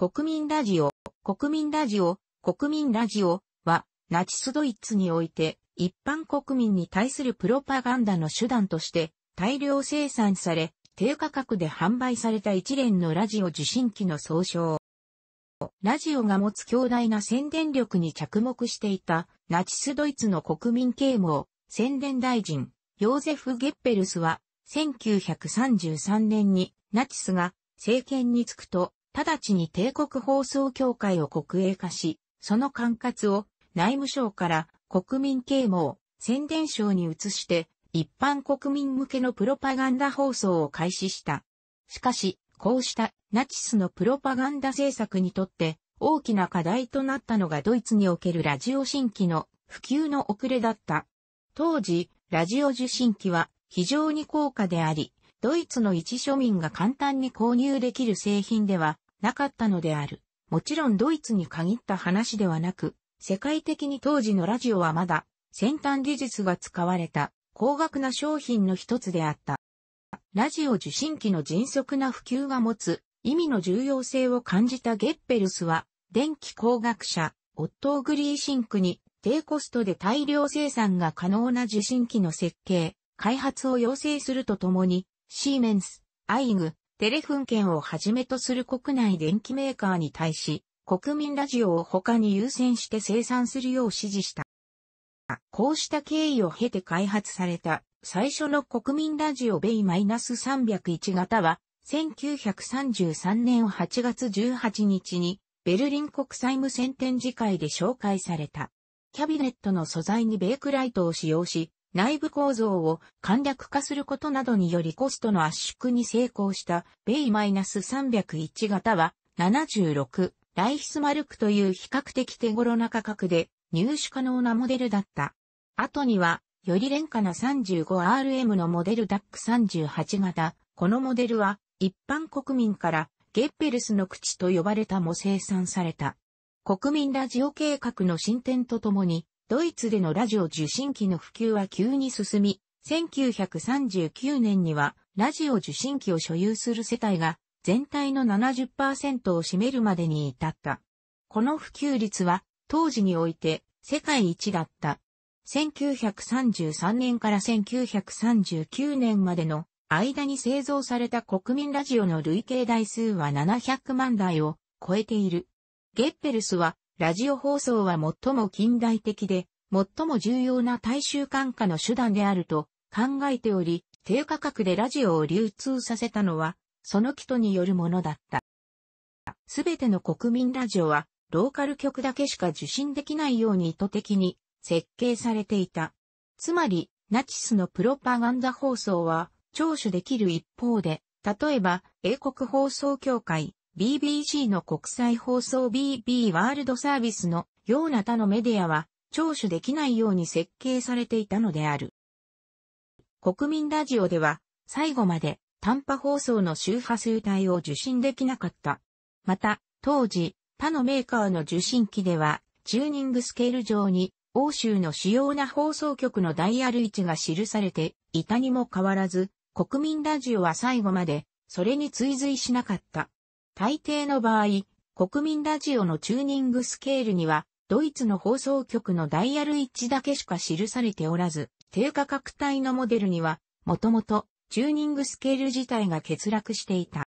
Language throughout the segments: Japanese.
国民ラジオ、国民ラジオ、国民ラジオは、ナチスドイツにおいて、一般国民に対するプロパガンダの手段として、大量生産され、低価格で販売された一連のラジオ受信機の総称。ラジオが持つ強大な宣伝力に着目していた、ナチスドイツの国民啓蒙、宣伝大臣、ヨーゼフ・ゲッペルスは、1933年にナチスが政権に就くと、直ちに帝国放送協会を国営化し、その管轄を内務省から国民啓蒙、宣伝省に移して、一般国民向けのプロパガンダ放送を開始した。しかし、こうしたナチスのプロパガンダ政策にとって大きな課題となったのがドイツにおけるラジオ新規の普及の遅れだった。当時、ラジオ受信機は非常に高価であり、ドイツの一庶民が簡単に購入できる製品ではなかったのである。もちろんドイツに限った話ではなく、世界的に当時のラジオはまだ先端技術が使われた高額な商品の一つであった。ラジオ受信機の迅速な普及が持つ意味の重要性を感じたゲッペルスは、電気工学者、オットー・グリーシンクに低コストで大量生産が可能な受信機の設計、開発を要請するとともに、シーメンス、アイグ、テレフン券をはじめとする国内電機メーカーに対し、国民ラジオを他に優先して生産するよう指示した。こうした経緯を経て開発された最初の国民ラジオベイ -301 型は、1933年8月18日にベルリン国際無線展示会で紹介された。キャビネットの素材にベークライトを使用し、内部構造を簡略化することなどによりコストの圧縮に成功したベイ -301 型は76ライヒスマルクという比較的手頃な価格で入手可能なモデルだった。後にはより廉価な 35RM のモデル DAC38 型。このモデルは一般国民からゲッペルスの口と呼ばれたも生産された。国民ラジオ計画の進展とともにドイツでのラジオ受信機の普及は急に進み、1939年にはラジオ受信機を所有する世帯が全体の70%を占めるまでに至った。この普及率は当時において世界一だった。1933年から1939年までの間に製造された国民ラジオの累計台数は700万台を超えている。ゲッペルスはラジオ放送は最も近代的で、最も重要な大衆感化の手段であると考えており、低価格でラジオを流通させたのは、その人によるものだった。すべての国民ラジオは、ローカル局だけしか受信できないように意図的に設計されていた。つまり、ナチスのプロパガンダ放送は、聴取できる一方で、例えば、英国放送協会、BBC の国際放送 BB ワールドサービスのような他のメディアは聴取できないように設計されていたのである。国民ラジオでは最後まで短波放送の周波数帯を受信できなかった。また、当時、他のメーカーの受信機では、チューニングスケール上に、欧州の主要な放送局のダイヤル位置が記されていたにも変わらず、国民ラジオは最後まで、それに追随しなかった。大抵の場合、国民ラジオのチューニングスケールには、ドイツの放送局のダイヤル置だけしか記されておらず、低価格帯のモデルには、もともと、チューニングスケール自体が欠落していた。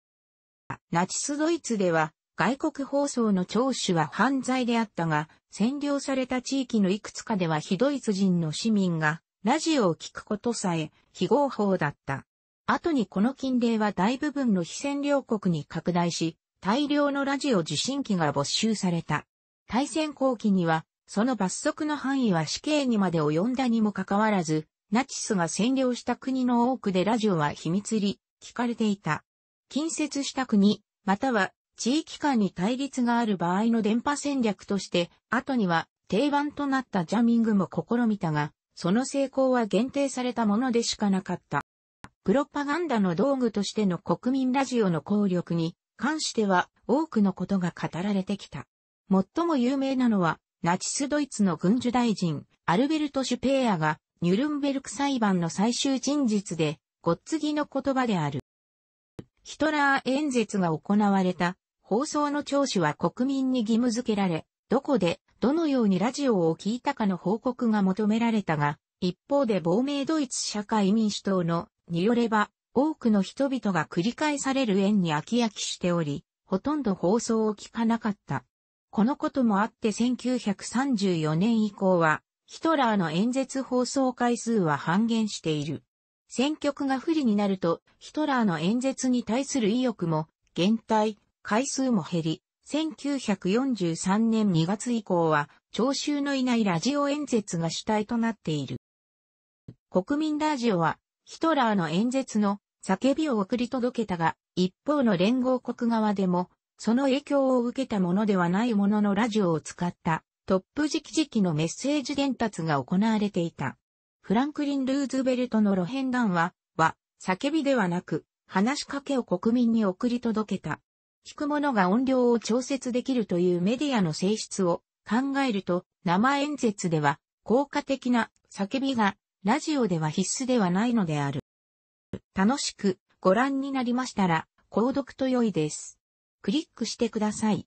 ナチスドイツでは、外国放送の聴取は犯罪であったが、占領された地域のいくつかでは非ドイツ人の市民が、ラジオを聞くことさえ、非合法だった。後にこの近令は大部分の非占領国に拡大し、大量のラジオ受信機が没収された。大戦後期には、その罰則の範囲は死刑にまで及んだにもかかわらず、ナチスが占領した国の多くでラジオは秘密裏、聞かれていた。近接した国、または地域間に対立がある場合の電波戦略として、後には定番となったジャミングも試みたが、その成功は限定されたものでしかなかった。プロパガンダの道具としての国民ラジオの効力に関しては多くのことが語られてきた。最も有名なのは、ナチスドイツの軍需大臣、アルベルト・シュペーアが、ニュルンベルク裁判の最終陳述で、ごっつぎの言葉である。ヒトラー演説が行われた、放送の聴取は国民に義務付けられ、どこで、どのようにラジオを聞いたかの報告が求められたが、一方で亡命ドイツ社会民主党のによれば、多くの人々が繰り返される縁に飽き飽きしており、ほとんど放送を聞かなかった。このこともあって1934年以降は、ヒトラーの演説放送回数は半減している。選曲が不利になると、ヒトラーの演説に対する意欲も、減退、回数も減り、1943年2月以降は、聴衆のいないラジオ演説が主体となっている。国民ラジオは、ヒトラーの演説の叫びを送り届けたが、一方の連合国側でも、その影響を受けたものではないもののラジオを使ったトップ時期時期のメッセージ伝達が行われていた。フランクリン・ルーズベルトの路辺談話は、叫びではなく、話しかけを国民に送り届けた。聞く者が音量を調節できるというメディアの性質を考えると、生演説では効果的な叫びがラジオでは必須ではないのである。楽しくご覧になりましたら、購読と良いです。クリックしてください。